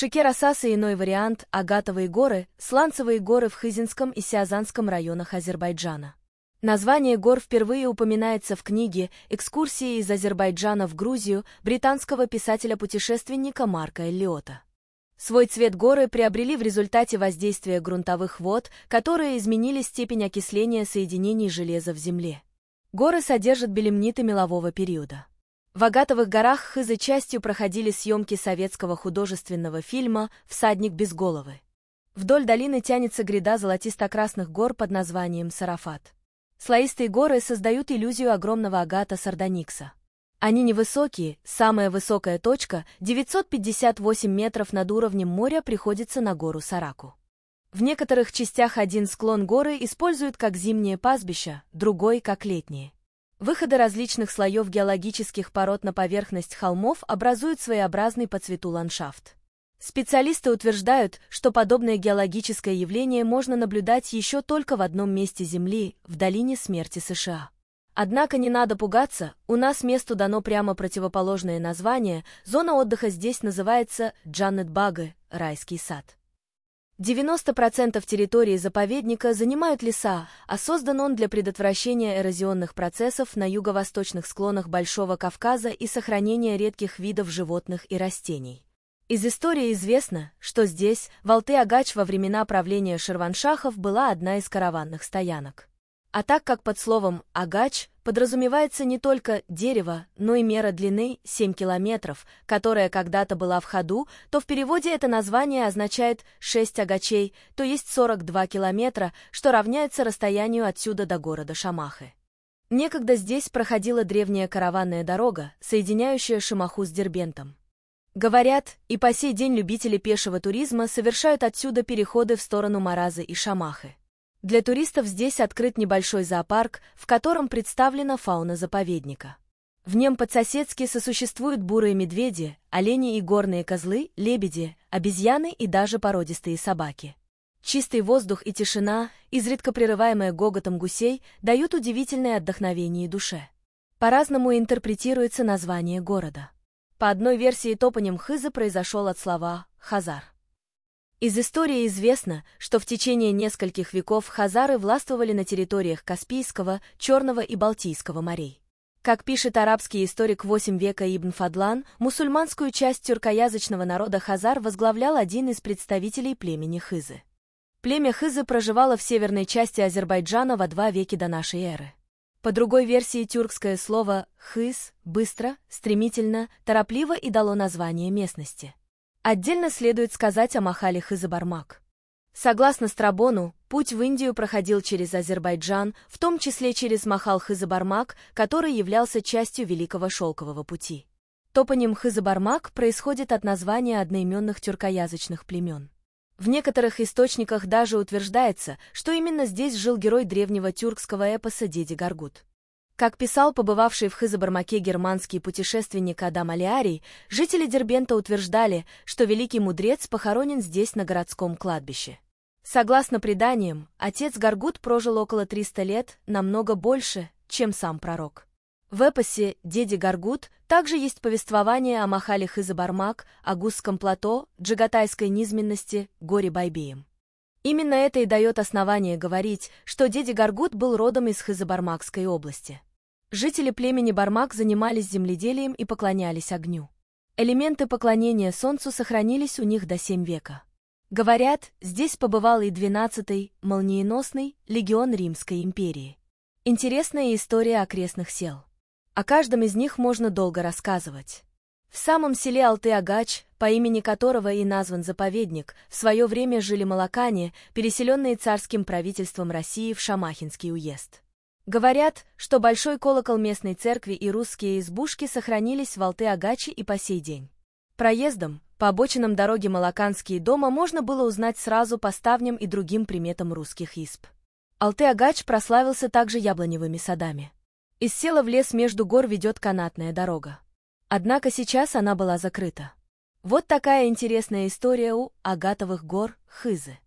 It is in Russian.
Шикерасас иной вариант – Агатовые горы, Сланцевые горы в Хызинском и Сиазанском районах Азербайджана. Название гор впервые упоминается в книге «Экскурсии из Азербайджана в Грузию» британского писателя-путешественника Марка Эллиота. Свой цвет горы приобрели в результате воздействия грунтовых вод, которые изменили степень окисления соединений железа в земле. Горы содержат белемниты мелового периода. В Агатовых горах Хызы частью проходили съемки советского художественного фильма «Всадник без головы». Вдоль долины тянется гряда золотисто-красных гор под названием Сарафат. Слоистые горы создают иллюзию огромного агата Сардоникса. Они невысокие, самая высокая точка, 958 метров над уровнем моря, приходится на гору Сараку. В некоторых частях один склон горы используют как зимнее пастбище, другой – как летнее. Выходы различных слоев геологических пород на поверхность холмов образуют своеобразный по цвету ландшафт. Специалисты утверждают, что подобное геологическое явление можно наблюдать еще только в одном месте Земли, в долине смерти США. Однако не надо пугаться, у нас месту дано прямо противоположное название, зона отдыха здесь называется Джанет Багы, райский сад. 90% территории заповедника занимают леса, а создан он для предотвращения эрозионных процессов на юго-восточных склонах Большого Кавказа и сохранения редких видов животных и растений. Из истории известно, что здесь, в Алты-Агач во времена правления Шерваншахов была одна из караванных стоянок. А так как под словом «агач» подразумевается не только дерево, но и мера длины 7 километров, которая когда-то была в ходу, то в переводе это название означает 6 агачей, то есть 42 километра, что равняется расстоянию отсюда до города Шамахы. Некогда здесь проходила древняя караванная дорога, соединяющая Шамаху с Дербентом. Говорят, и по сей день любители пешего туризма совершают отсюда переходы в сторону Маразы и Шамахы. Для туристов здесь открыт небольшой зоопарк, в котором представлена фауна заповедника. В нем подсоседски сосуществуют бурые медведи, олени и горные козлы, лебеди, обезьяны и даже породистые собаки. Чистый воздух и тишина, изредка прерываемая гоготом гусей, дают удивительное отдохновение душе. По-разному интерпретируется название города. По одной версии топоним Хыза произошел от слова «хазар». Из истории известно, что в течение нескольких веков хазары властвовали на территориях Каспийского, Черного и Балтийского морей. Как пишет арабский историк 8 века Ибн Фадлан, мусульманскую часть тюркоязычного народа хазар возглавлял один из представителей племени Хызы. Племя Хызы проживало в северной части Азербайджана во два веки до нашей эры. По другой версии тюркское слово «хыз» — быстро, стремительно, торопливо и дало название местности — Отдельно следует сказать о Махале Хызабармак. Согласно Страбону, путь в Индию проходил через Азербайджан, в том числе через Махал Хызабармак, который являлся частью Великого Шелкового пути. Топоним Хызабармак происходит от названия одноименных тюркоязычных племен. В некоторых источниках даже утверждается, что именно здесь жил герой древнего тюркского эпоса Деди Гаргут. Как писал побывавший в Хызабармаке германский путешественник Адам Алиарий, жители Дербента утверждали, что великий мудрец похоронен здесь на городском кладбище. Согласно преданиям, отец Гаргут прожил около 300 лет, намного больше, чем сам пророк. В эпосе «Деди Гаргут» также есть повествование о Махале Хызабармак, о Гусском плато, джагатайской низменности, горе Байбеем. Именно это и дает основание говорить, что Деди Гаргут был родом из Хызабармакской области. Жители племени Бармак занимались земледелием и поклонялись огню. Элементы поклонения солнцу сохранились у них до 7 века. Говорят, здесь побывал и 12-й, молниеносный, легион Римской империи. Интересная история окрестных сел. О каждом из них можно долго рассказывать. В самом селе Алты-Агач, по имени которого и назван заповедник, в свое время жили молокане, переселенные царским правительством России в Шамахинский уезд. Говорят, что большой колокол местной церкви и русские избушки сохранились в Алты-Агачи и по сей день. Проездом по обочинам дороги Малаканские дома можно было узнать сразу по ставням и другим приметам русских изб. Алты-Агач прославился также яблоневыми садами. Из села в лес между гор ведет канатная дорога. Однако сейчас она была закрыта. Вот такая интересная история у Агатовых гор Хызы.